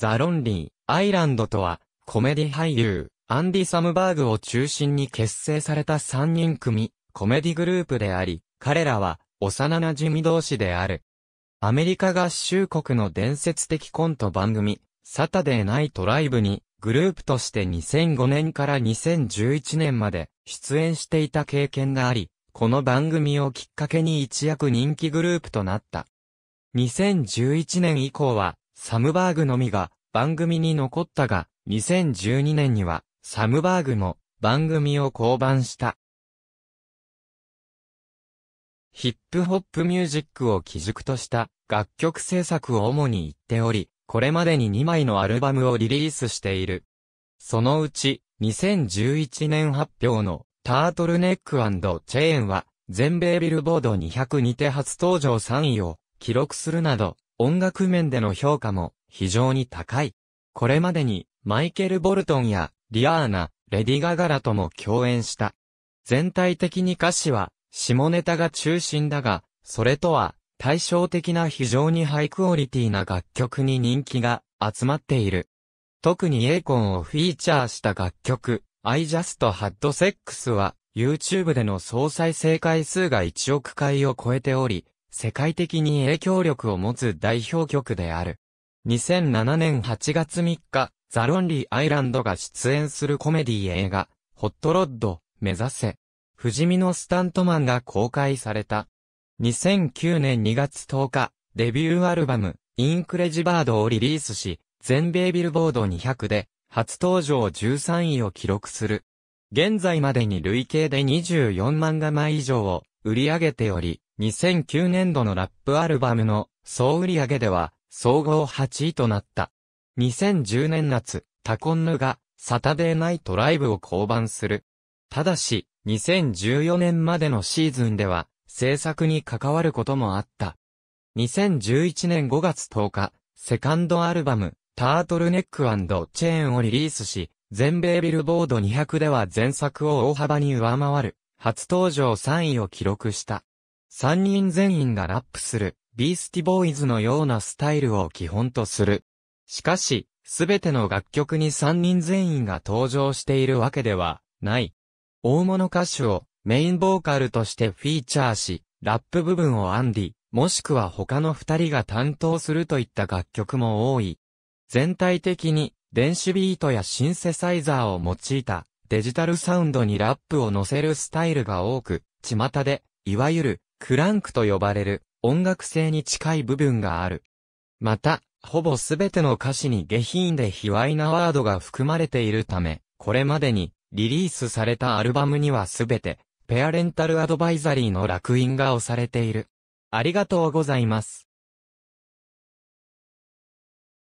ザ・ロンリー、アイランドとは、コメディ俳優、アンディ・サムバーグを中心に結成された3人組、コメディグループであり、彼らは、幼馴染同士である。アメリカ合衆国の伝説的コント番組、サタデーナイトライブに、グループとして2005年から2011年まで出演していた経験があり、この番組をきっかけに一躍人気グループとなった。2011年以降は、サムバーグのみが番組に残ったが、2012年にはサムバーグも番組を降板した。ヒップホップミュージックを基軸とした楽曲制作を主に言っており、これまでに2枚のアルバムをリリースしている。そのうち、2011年発表のタートルネックチェーンは、全米ビルボード2 0にて初登場3位を記録するなど、音楽面での評価も非常に高い。これまでにマイケル・ボルトンやリアーナ、レディガガラとも共演した。全体的に歌詞は下ネタが中心だが、それとは対照的な非常にハイクオリティな楽曲に人気が集まっている。特にエイコンをフィーチャーした楽曲、I Just Had Sex は YouTube での総再生回数が1億回を超えており、世界的に影響力を持つ代表曲である。2007年8月3日、ザ・ロンリー・アイランドが出演するコメディ映画、ホットロッド、目指せ。不死身のスタントマンが公開された。2009年2月10日、デビューアルバム、インクレジバードをリリースし、全米ビルボード200で、初登場13位を記録する。現在までに累計で24万画枚以上を売り上げており、2009年度のラップアルバムの総売上では総合8位となった。2010年夏、タコンヌがサタデーナイトライブを降板する。ただし、2014年までのシーズンでは制作に関わることもあった。2011年5月10日、セカンドアルバム、タートルネックチェーンをリリースし、全米ビルボード200では前作を大幅に上回る、初登場3位を記録した。三人全員がラップする、ビースティボーイズのようなスタイルを基本とする。しかし、すべての楽曲に三人全員が登場しているわけではない。大物歌手をメインボーカルとしてフィーチャーし、ラップ部分をアンディ、もしくは他の二人が担当するといった楽曲も多い。全体的に電子ビートやシンセサイザーを用いたデジタルサウンドにラップを乗せるスタイルが多く、巷で、いわゆるクランクと呼ばれる音楽性に近い部分がある。また、ほぼすべての歌詞に下品で卑猥なワードが含まれているため、これまでにリリースされたアルバムにはすべて、ペアレンタルアドバイザリーの楽印が押されている。ありがとうございます。